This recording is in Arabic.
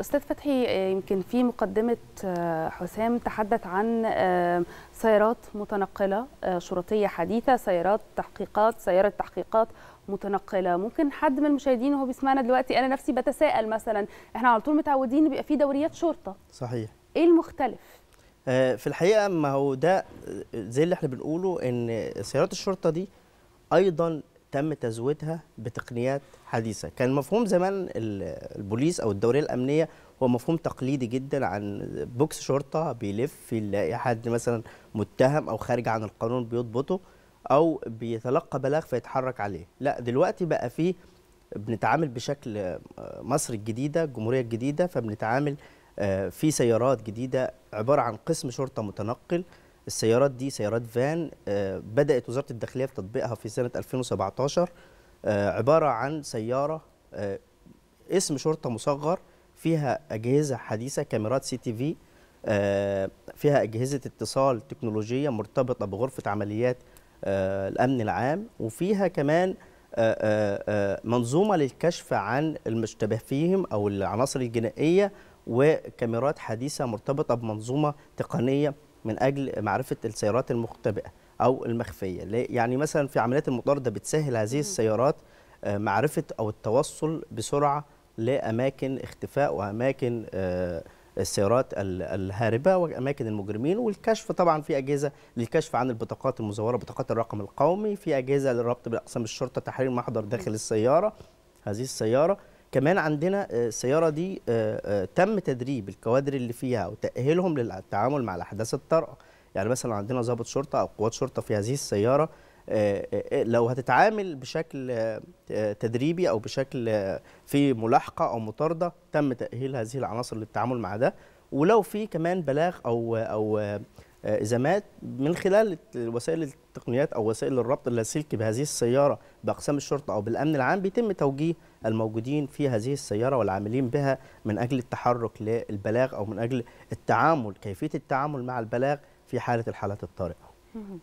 استاذ فتحي آه، يمكن في مقدمه آه، حسام تحدث عن آه، سيارات متنقله شرطيه حديثه سيارات تحقيقات سياره تحقيقات متنقله ممكن حد من المشاهدين وهو بيسمعنا دلوقتي انا نفسي بتساءل مثلا احنا على طول متعودين بيبقى في دوريات شرطه صحيح ايه المختلف في الحقيقه ما هو ده زي اللي احنا بنقوله ان سيارات الشرطه دي ايضا تم تزويدها بتقنيات حديثه كان مفهوم زمان البوليس او الدوريه الامنيه هو مفهوم تقليدي جدا عن بوكس شرطه بيلف يلاقي حد مثلا متهم او خارج عن القانون بيضبطه او بيتلقى بلاغ فيتحرك عليه لا دلوقتي بقى فيه بنتعامل بشكل آه، مصر الجديده الجمهوريه الجديده فبنتعامل آه، في سيارات جديده عباره عن قسم شرطه متنقل السيارات دي سيارات فان آه، بدات وزاره الداخليه بتطبيقها في سنه 2017 آه، عباره عن سياره آه، اسم شرطه مصغر فيها اجهزه حديثه كاميرات سي تي في فيها اجهزه اتصال تكنولوجيه مرتبطه بغرفه عمليات الامن العام وفيها كمان منظومه للكشف عن المشتبه فيهم او العناصر الجنائيه وكاميرات حديثه مرتبطه بمنظومه تقنيه من اجل معرفه السيارات المختبئه او المخفيه يعني مثلا في عمليات المطارده بتسهل هذه السيارات آه، معرفه او التوصل بسرعه لاماكن اختفاء واماكن آه، السيارات الهاربه واماكن المجرمين والكشف طبعا في اجهزه للكشف عن البطاقات المزوره بطاقات الرقم القومي في اجهزه للربط باقسام الشرطه تحرير محضر داخل السياره هذه السياره كمان عندنا آه، السياره دي آه، آه، تم تدريب الكوادر اللي فيها وتاهيلهم للتعامل مع الاحداث الطارئه يعني مثلا عندنا ضابط شرطه او قوات شرطه في هذه السياره لو هتتعامل بشكل تدريبي او بشكل في ملاحقه او مطارده تم تاهيل هذه العناصر للتعامل مع ده ولو في كمان بلاغ او او آه، اذا مات من خلال وسائل التقنيات او وسائل الربط اللاسلكي بهذه السياره باقسام الشرطه او بالامن العام بيتم توجيه الموجودين في هذه السياره والعاملين بها من اجل التحرك للبلاغ او من اجل التعامل كيفيه التعامل مع البلاغ في حاله الحالات الطارئه. طيب